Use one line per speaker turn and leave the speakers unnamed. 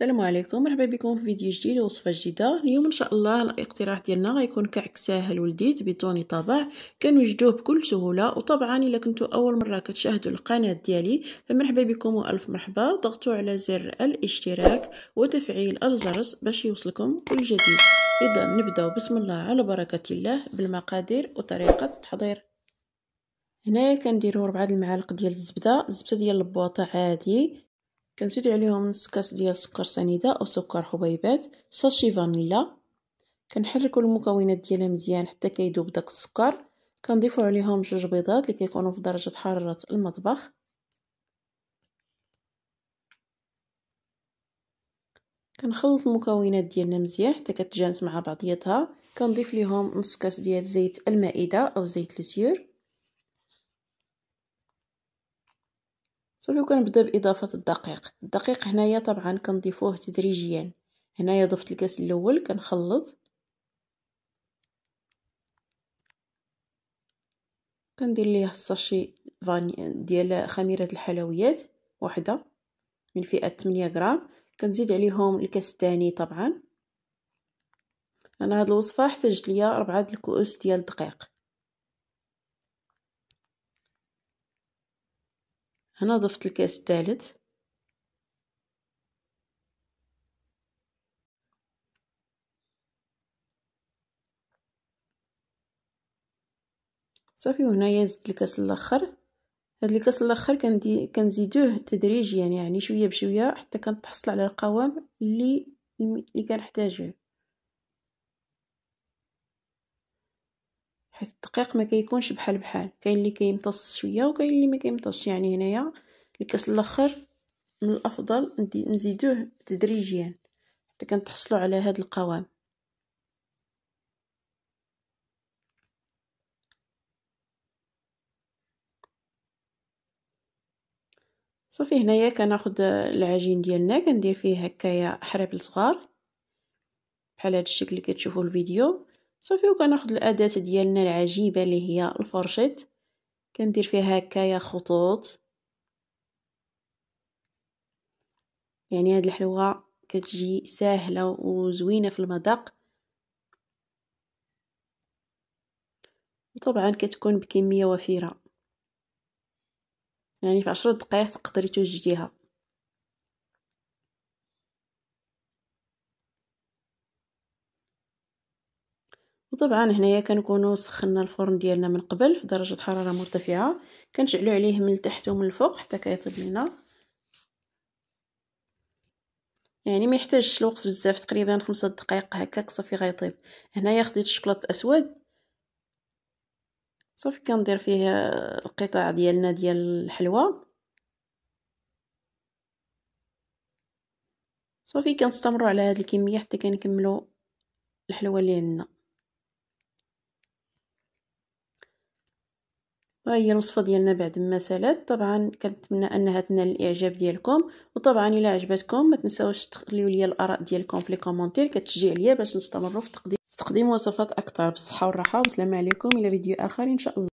السلام عليكم مرحبا بكم في فيديو جديد ووصفه جديده اليوم ان شاء الله الاقتراح ديالنا غيكون كعك ساهل ولديت بطوني طابع كنوجدوه بكل سهوله وطبعا الا كنتو اول مره كتشاهدوا القناه ديالي فمرحبا بكم والف مرحبا ضغطوا على زر الاشتراك وتفعيل الجرس باش يوصلكم كل جديد اذا نبداو بسم الله على بركه الله بالمقادير وطريقه التحضير هنايا كنديروا ربعة المعالق ديال الزبده الزبده ديال البواطه عادي كنزيد عليهم نص كاس ديال سكر سنيده او سكر حبيبات ساشي فانيلا كنحركوا المكونات ديالها مزيان حتى كيذوب داك السكر كنضيفوا عليهم جوج بيضات اللي كيكونوا في درجه حراره المطبخ كنخلط المكونات ديالنا مزيان حتى كتجانس مع بعضياتها كنضيف ليهم نص كاس ديال زيت المائده او زيت لوسيور صافي وكنبدا باضافه الدقيق الدقيق هنايا طبعا كنضيفوه تدريجيا هنايا ضفت الكاس الاول كنخلط كندير ليه الساشي فاني ديال خميره الحلويات وحده من فئه 8 غرام كنزيد عليهم الكاس الثاني طبعا انا هاد الوصفه احتاجت ليا 4 الكؤوس ديال الدقيق هنا ضفت الكاس الثالث صافي وهنايا زدت الكاس الاخر هاد الكاس الاخر كندي كنزيدوه تدريجيا يعني, يعني شويه بشويه حتى كنتحصل على القوام اللي اللي كنحتاجوه حيت الدقيق ما كيكونش بحال بحال كاين اللي كيمتص شويه وكاين اللي ما كيمتصش يعني هنايا الكاس الاخر من الافضل نزيدوه تدريجيا حتى كنتحصلوا على هذا القوام صافي هنايا كناخد العجين ديالنا كندير فيه هكايا حرابل صغار بحال هذا الشكل اللي كتشوفوا الفيديو صافي وكناخد الاداه ديالنا العجيبه اللي هي الفرشيط كندير فيها هكايا خطوط يعني هاد الحلوه كتجي ساهله وزوينه في المذاق وطبعا كتكون بكميه وفيره يعني في عشرة دقائق تقدري توجديها طبعا هنايا كنكونو سخنا الفرن ديالنا من قبل في درجه حراره مرتفعه كنشعلو عليه من التحت ومن الفوق حتى كيطيب لينا يعني ما يحتاجش الوقت بزاف تقريبا خمسة دقائق هكاك صافي غيطيب هنايا خديت الشكلاط اسود صافي كندير فيه القطع ديالنا ديال الحلوى صافي كنستمروا على هذه الكميه حتى كنكملوا الحلوى اللي عندنا وها هي الوصفه ديالنا بعد ما سالات طبعا كنتمنى انها تنال الاعجاب ديالكم وطبعا الا عجبتكم ما تنساوش تخليو لي الاراء ديالكم في لي كومونتير كتشجع ليا باش نستمروا في تقديم تقديم وصفات اكثر بالصحه والراحه والسلام عليكم الى فيديو اخر ان شاء الله